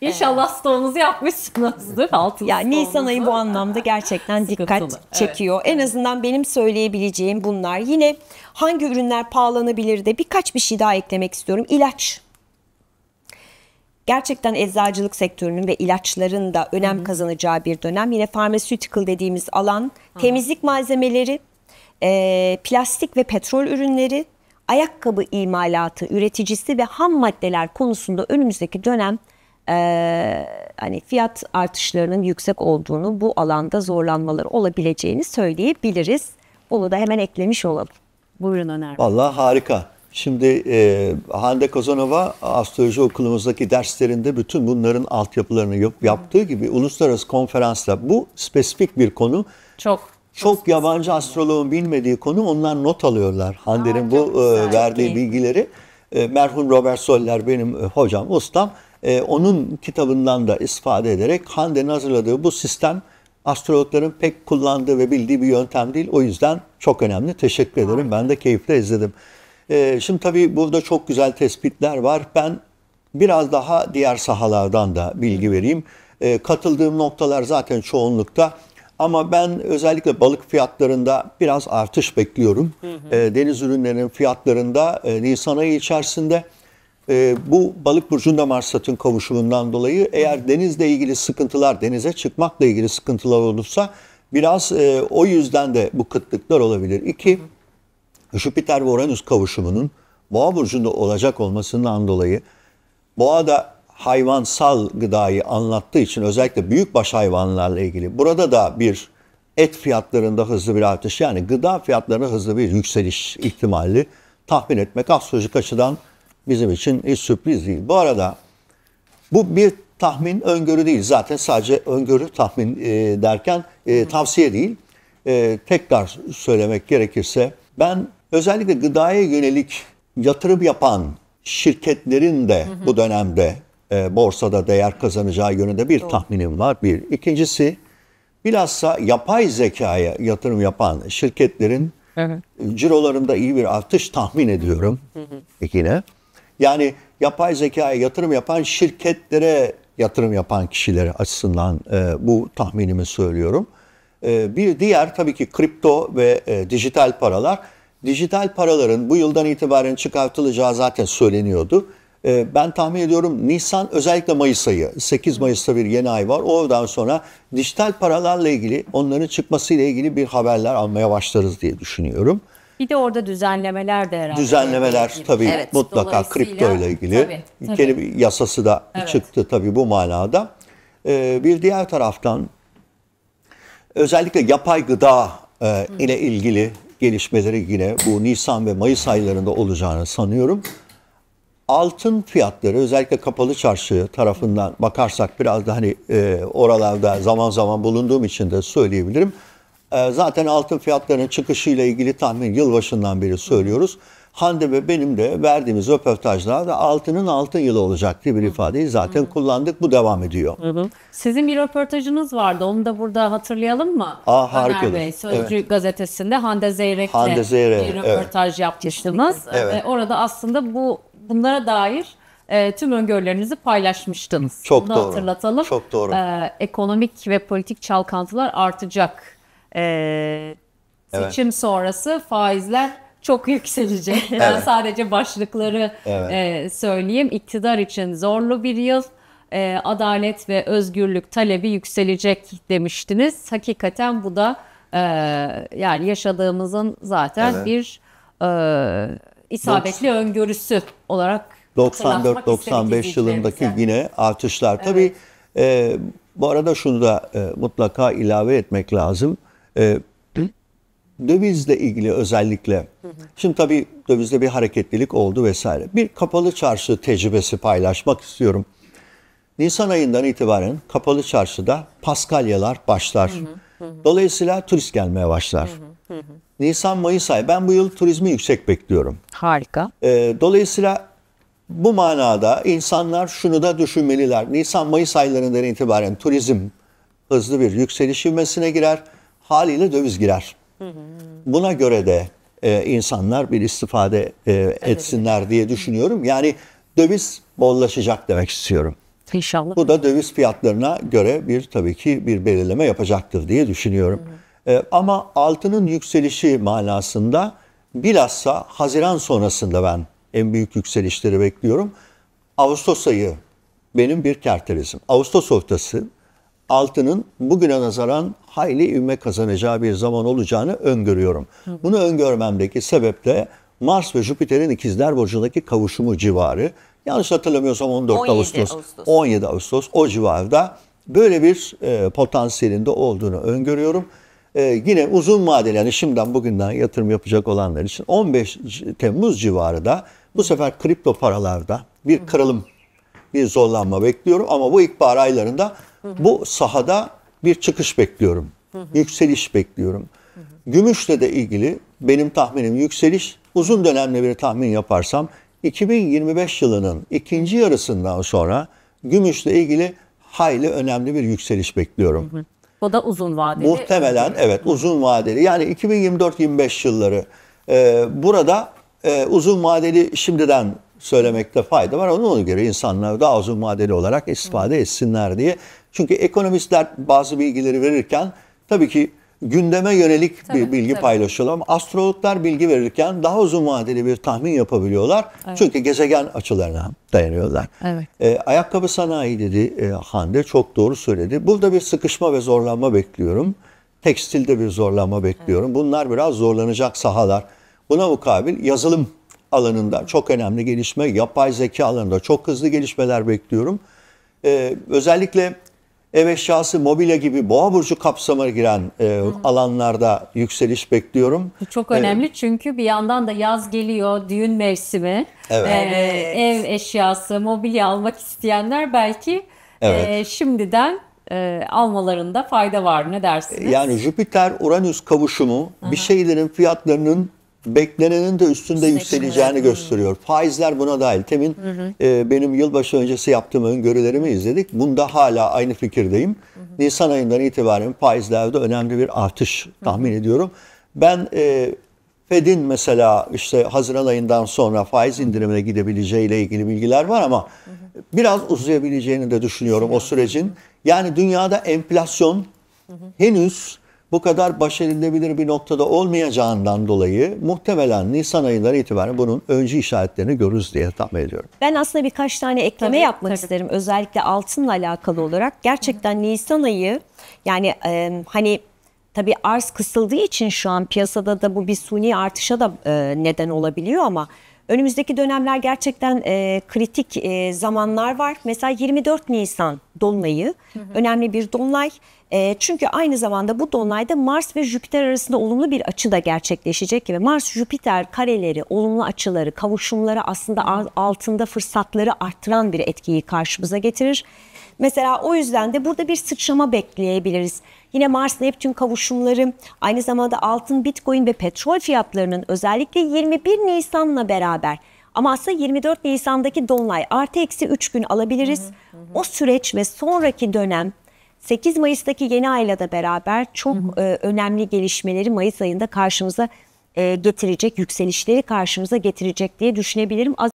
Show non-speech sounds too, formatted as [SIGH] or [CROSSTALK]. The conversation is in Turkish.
İnşallah evet. stoğunuzu yapmışsınızdır. Altın ya yani Nisan ayı bu anlamda gerçekten dikkat çekiyor. Evet. En azından benim söyleyebileceğim bunlar. Yine hangi ürünler pahalanabilir de birkaç bir şey daha eklemek istiyorum. İlaç gerçekten eczacılık sektörünün ve ilaçların da önem Hı -hı. kazanacağı bir dönem. Yine pharmaceutical dediğimiz alan, Hı -hı. temizlik malzemeleri, e, plastik ve petrol ürünleri, ayakkabı imalatı, üreticisi ve ham maddeler konusunda önümüzdeki dönem e, hani fiyat artışlarının yüksek olduğunu, bu alanda zorlanmaları olabileceğini söyleyebiliriz. Bunu da hemen eklemiş olalım. Buyurun Öner. Valla harika. Şimdi e, Hande Kazanova astroloji okulumuzdaki derslerinde bütün bunların altyapılarını yap, yaptığı gibi uluslararası konferansla bu spesifik bir konu. Çok. Çok, çok yabancı astroloğun bilmediği konu onlar not alıyorlar. Hande'nin bu e, verdiği bilgileri. E, merhum Robert Soller benim e, hocam, ustam e, onun kitabından da ispat ederek Hande'nin hazırladığı bu sistem astrologların pek kullandığı ve bildiği bir yöntem değil. O yüzden çok önemli. Teşekkür ederim. Ben de keyifle izledim. E, şimdi tabii burada çok güzel tespitler var. Ben biraz daha diğer sahalardan da bilgi vereyim. E, katıldığım noktalar zaten çoğunlukta. Ama ben özellikle balık fiyatlarında biraz artış bekliyorum. Hı hı. E, deniz ürünlerinin fiyatlarında e, Nisan ayı içerisinde e, bu balık burcunda Marsat'ın kavuşumundan dolayı eğer denizle ilgili sıkıntılar, denize çıkmakla ilgili sıkıntılar olursa biraz e, o yüzden de bu kıtlıklar olabilir. İki, Jüpiter ve Uranüs kavuşumunun Boğa burcunda olacak olmasından dolayı Boğa da hayvansal gıdayı anlattığı için özellikle büyük baş hayvanlarla ilgili burada da bir et fiyatlarında hızlı bir artış yani gıda fiyatlarında hızlı bir yükseliş ihtimali tahmin etmek astrolojik açıdan bizim için hiç sürpriz değil. Bu arada bu bir tahmin, öngörü değil. Zaten sadece öngörü, tahmin e, derken e, tavsiye değil. E, tekrar söylemek gerekirse ben özellikle gıdaya yönelik yatırım yapan şirketlerin de hı hı. bu dönemde e, borsada değer kazanacağı yönünde bir Doğru. tahminim var. Bir. ikincisi, bilhassa yapay zekaya yatırım yapan şirketlerin evet. cirolarında iyi bir artış tahmin ediyorum. Hı hı. Yine. Yani yapay zekaya yatırım yapan şirketlere yatırım yapan kişilere açısından e, bu tahminimi söylüyorum. E, bir diğer tabii ki kripto ve e, dijital paralar. Dijital paraların bu yıldan itibaren çıkartılacağı zaten söyleniyordu. E, ben tahmin ediyorum Nisan özellikle Mayıs ayı 8 Mayıs'ta bir yeni ay var. Oradan sonra dijital paralarla ilgili onların çıkmasıyla ilgili bir haberler almaya başlarız diye düşünüyorum. Bir de orada düzenlemeler de herhalde. Düzenlemeler tabii evet, mutlaka kripto ile ilgili. Tabii, tabii. Kendi yasası da evet. çıktı tabii bu manada. Ee, bir diğer taraftan özellikle yapay gıda e, ile ilgili gelişmeleri yine bu Nisan ve Mayıs aylarında olacağını sanıyorum. Altın fiyatları özellikle kapalı çarşı tarafından bakarsak biraz da hani e, oralarda zaman zaman bulunduğum için de söyleyebilirim ee, zaten altın fiyatlarının çıkışıyla ilgili tahmin yılbaşından beri söylüyoruz. Hande ve benim de verdiğimiz röportajlarda altının altın yılı olacak diye bir ifadeyi zaten kullandık. Bu devam ediyor. Sizin bir röportajınız vardı. Onu da burada hatırlayalım mı? Aa, harika. Bey Sözcü evet. gazetesinde Hande Zeyrek'le Hande Zeyrek, bir röportaj evet. yapmıştınız. Ee, evet. orada aslında bu bunlara dair e, tüm öngörülerinizi paylaşmıştınız. Çok Bunu doğru. hatırlatalım. Çok doğru. E, ekonomik ve politik çalkantılar artacak ee, seçim evet. sonrası faizler çok [LAUGHS] yükselecek. Evet. Ben sadece başlıkları evet. E, söyleyeyim. İktidar için zorlu bir yıl. E, adalet ve özgürlük talebi yükselecek demiştiniz. Hakikaten bu da e, yani yaşadığımızın zaten evet. bir isabetli Doksan, öngörüsü olarak 94-95 yılındaki yani. yine artışlar. Evet. Tabii e, bu arada şunu da e, mutlaka ilave etmek lazım. E, dövizle ilgili özellikle, şimdi tabii dövizde bir hareketlilik oldu vesaire. Bir kapalı çarşı tecrübesi paylaşmak istiyorum. Nisan ayından itibaren kapalı çarşıda paskalyalar başlar. Dolayısıyla turist gelmeye başlar. Nisan, Mayıs ayı. Ben bu yıl turizmi yüksek bekliyorum. Harika. E, dolayısıyla bu manada insanlar şunu da düşünmeliler. Nisan, Mayıs aylarından itibaren turizm hızlı bir yükseliş ivmesine girer haliyle döviz girer. Buna göre de e, insanlar bir istifade e, etsinler diye düşünüyorum. Yani döviz bollaşacak demek istiyorum. İnşallah. Bu da döviz fiyatlarına göre bir tabii ki bir belirleme yapacaktır diye düşünüyorum. E, ama altının yükselişi manasında bilhassa Haziran sonrasında ben en büyük yükselişleri bekliyorum. Ağustos ayı benim bir kertelizim. Ağustos ortası altının bugüne nazaran hayli ivme kazanacağı bir zaman olacağını öngörüyorum. Bunu öngörmemdeki sebep de Mars ve Jüpiter'in ikizler burcundaki kavuşumu civarı. Yanlış hatırlamıyorsam 14 17 Ağustos, Ağustos, 17 Ağustos o civarda böyle bir e, potansiyelinde olduğunu öngörüyorum. E, yine uzun vadeli yani şimdiden bugünden yatırım yapacak olanlar için 15 Temmuz civarı da bu sefer kripto paralarda bir kırılım, bir zorlanma bekliyorum. Ama bu ilkbahar aylarında bu sahada bir çıkış bekliyorum. Yükseliş bekliyorum. Gümüşle de ilgili benim tahminim yükseliş uzun dönemli bir tahmin yaparsam 2025 yılının ikinci yarısından sonra gümüşle ilgili hayli önemli bir yükseliş bekliyorum. Bu da uzun vadeli. Muhtemelen evet uzun vadeli. Yani 2024-25 yılları e, burada e, uzun vadeli şimdiden söylemekte fayda var. onun göre insanlar daha uzun vadeli olarak istifade etsinler diye çünkü ekonomistler bazı bilgileri verirken tabii ki gündeme yönelik tabii, bir bilgi tabii. paylaşıyorlar. Ama astrologlar bilgi verirken daha uzun vadeli bir tahmin yapabiliyorlar. Evet. Çünkü gezegen açılarına dayanıyorlar. Evet. E, ayakkabı sanayi dedi e, Hande çok doğru söyledi. Burada bir sıkışma ve zorlanma bekliyorum. Tekstilde bir zorlanma bekliyorum. Evet. Bunlar biraz zorlanacak sahalar. Buna mukabil yazılım alanında çok önemli gelişme, yapay zeka alanında çok hızlı gelişmeler bekliyorum. E, özellikle ev eşyası, mobilya gibi boğa burcu kapsamına giren e, hmm. alanlarda yükseliş bekliyorum. Bu çok önemli evet. çünkü bir yandan da yaz geliyor, düğün mevsimi. Evet. E, ev eşyası, mobilya almak isteyenler belki e, evet. e, şimdiden e, almalarında fayda var. Ne dersiniz? Yani Jüpiter-Uranüs kavuşumu Aha. bir şeylerin fiyatlarının beklenenin de üstünde Üstüne yükseleceğini gösteriyor. Faizler buna dahil. Temin hı hı. E, benim yılbaşı öncesi yaptığım öngörülerimi izledik. Bunda hala aynı fikirdeyim. Hı hı. Nisan ayından itibaren faizlerde önemli bir artış tahmin hı hı. ediyorum. Ben e, Fed'in mesela işte Haziran ayından sonra faiz indirimine gidebileceğiyle ilgili bilgiler var ama hı hı. biraz uzayabileceğini de düşünüyorum hı hı. o sürecin. Yani dünyada enflasyon hı hı. henüz bu kadar başarılabilir bir noktada olmayacağından dolayı muhtemelen Nisan ayları itibaren bunun öncü işaretlerini görürüz diye tahmin ediyorum. Ben aslında birkaç tane ekleme tabii, yapmak tabii. isterim özellikle altınla alakalı olarak. Gerçekten Nisan ayı yani e, hani tabii arz kısıldığı için şu an piyasada da bu bir suni artışa da e, neden olabiliyor ama Önümüzdeki dönemler gerçekten e, kritik e, zamanlar var. Mesela 24 Nisan dolunayı hı hı. önemli bir dolunay. E, çünkü aynı zamanda bu dolunayda Mars ve Jüpiter arasında olumlu bir açı da gerçekleşecek gibi. Mars-Jüpiter kareleri, olumlu açıları, kavuşumları aslında altında fırsatları arttıran bir etkiyi karşımıza getirir. Mesela o yüzden de burada bir sıçrama bekleyebiliriz. Yine Mars-Neptün kavuşumları, aynı zamanda altın, bitcoin ve petrol fiyatlarının özellikle 21 Nisan'la beraber ama aslında 24 Nisan'daki donlay artı eksi 3 gün alabiliriz. Hı hı. O süreç ve sonraki dönem 8 Mayıs'taki yeni ayla da beraber çok hı hı. E, önemli gelişmeleri Mayıs ayında karşımıza e, getirecek, yükselişleri karşımıza getirecek diye düşünebilirim.